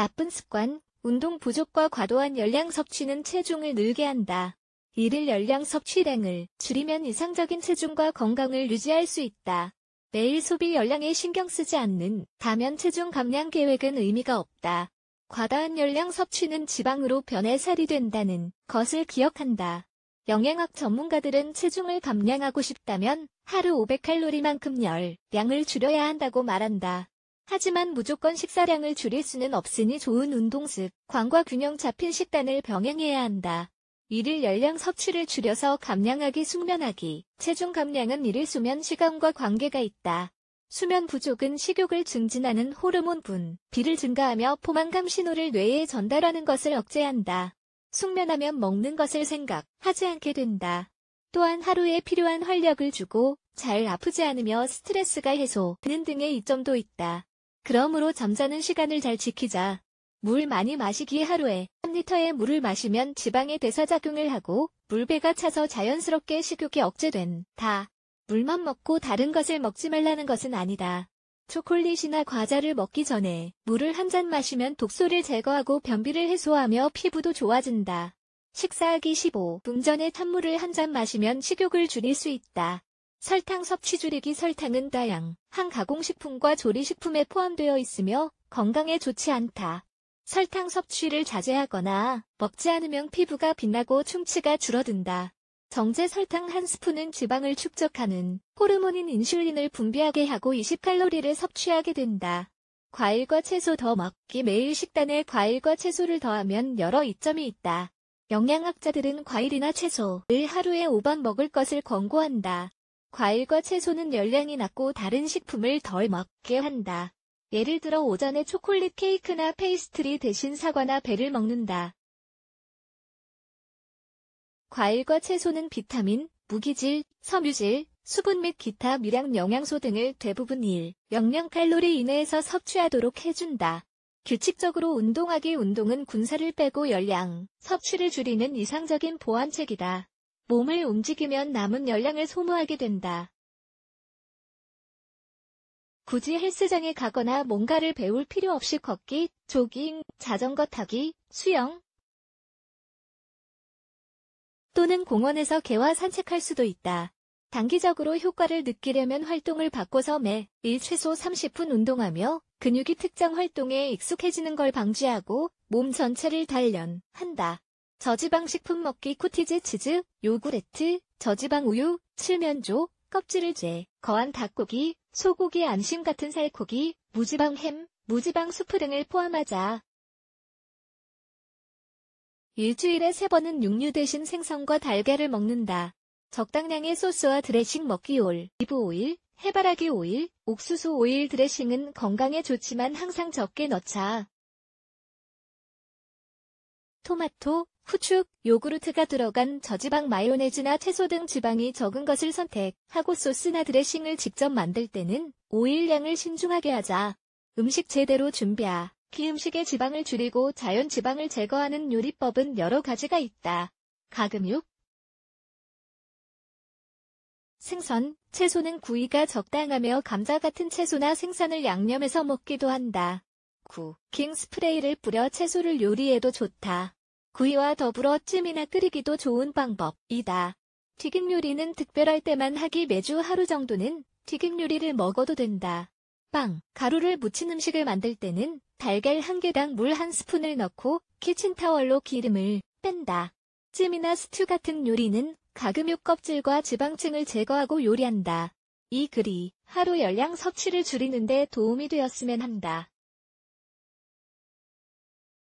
나쁜 습관, 운동 부족과 과도한 열량 섭취는 체중을 늘게 한다. 이를 열량 섭취량을 줄이면 이상적인 체중과 건강을 유지할 수 있다. 매일 소비 열량에 신경 쓰지 않는 다면 체중 감량 계획은 의미가 없다. 과다한 열량 섭취는 지방으로 변해 살이 된다는 것을 기억한다. 영양학 전문가들은 체중을 감량하고 싶다면 하루 500칼로리만큼 열량을 줄여야 한다고 말한다. 하지만 무조건 식사량을 줄일 수는 없으니 좋은 운동습, 광과 균형 잡힌 식단을 병행해야 한다. 이를 열량 섭취를 줄여서 감량하기 숙면하기, 체중 감량은 이를 수면 시간과 관계가 있다. 수면 부족은 식욕을 증진하는 호르몬분, 비를 증가하며 포만감 신호를 뇌에 전달하는 것을 억제한다. 숙면하면 먹는 것을 생각하지 않게 된다. 또한 하루에 필요한 활력을 주고 잘 아프지 않으며 스트레스가 해소되는 등의 이점도 있다. 그러므로 잠자는 시간을 잘 지키자. 물 많이 마시기에 하루에 3리터의 물을 마시면 지방의 대사작용을 하고 물배가 차서 자연스럽게 식욕이 억제된다. 물만 먹고 다른 것을 먹지 말라는 것은 아니다. 초콜릿이나 과자를 먹기 전에 물을 한 잔 마시면 독소를 제거하고 변비를 해소하며 피부도 좋아진다. 식사하기 15분 전에 탄물을한 잔 마시면 식욕을 줄일 수 있다. 설탕 섭취 줄이기 설탕은 다양, 한 가공식품과 조리식품에 포함되어 있으며 건강에 좋지 않다. 설탕 섭취를 자제하거나 먹지 않으면 피부가 빛나고 충치가 줄어든다. 정제 설탕 한 스푼은 지방을 축적하는 호르몬인 인슐린을 분비하게 하고 20칼로리를 섭취하게 된다. 과일과 채소 더 먹기 매일 식단에 과일과 채소를 더하면 여러 이점이 있다. 영양학자들은 과일이나 채소를 하루에 5번 먹을 것을 권고한다. 과일과 채소는 열량이 낮고 다른 식품을 덜 먹게 한다. 예를 들어 오전에 초콜릿 케이크나 페이스트리 대신 사과나 배를 먹는다. 과일과 채소는 비타민, 무기질, 섬유질, 수분 및 기타 미량 영양소 등을 대부분 1, 0영 칼로리 이내에서 섭취하도록 해준다. 규칙적으로 운동하기 운동은 군사를 빼고 열량, 섭취를 줄이는 이상적인 보완책이다. 몸을 움직이면 남은 열량을 소모하게 된다. 굳이 헬스장에 가거나 뭔가를 배울 필요 없이 걷기, 조깅, 자전거 타기, 수영 또는 공원에서 개와 산책할 수도 있다. 단기적으로 효과를 느끼려면 활동을 바꿔서 매일 최소 30분 운동하며 근육이 특정 활동에 익숙해지는 걸 방지하고 몸 전체를 단련한다. 저지방 식품 먹기 코티지 치즈, 요구르트, 저지방 우유, 칠면조, 껍질을 제, 거한 닭고기, 소고기 안심 같은 살코기, 무지방 햄, 무지방 수프 등을 포함하자. 일주일에 세번은 육류 대신 생선과 달걀을 먹는다. 적당량의 소스와 드레싱 먹기 올, 이브 오일, 해바라기 오일, 옥수수 오일 드레싱은 건강에 좋지만 항상 적게 넣자. 토마토, 후추, 요구르트가 들어간 저지방 마요네즈나 채소 등 지방이 적은 것을 선택하고 소스나 드레싱을 직접 만들 때는 오일량을 신중하게 하자. 음식 제대로 준비하. 기 음식의 지방을 줄이고 자연 지방을 제거하는 요리법은 여러 가지가 있다. 가금육 생선, 채소는 구이가 적당하며 감자 같은 채소나 생선을 양념해서 먹기도 한다. 구, 킹 스프레이를 뿌려 채소를 요리해도 좋다. 구이와 더불어 찜이나 끓이기도 좋은 방법이다. 튀김 요리는 특별할 때만 하기 매주 하루 정도는 튀김 요리를 먹어도 된다. 빵, 가루를 묻힌 음식을 만들 때는 달걀 1 개당 물1 스푼을 넣고 키친타월로 기름을 뺀다. 찜이나 스튜 같은 요리는 가금육 껍질과 지방층을 제거하고 요리한다. 이 글이 하루 열량 섭취를 줄이는데 도움이 되었으면 한다.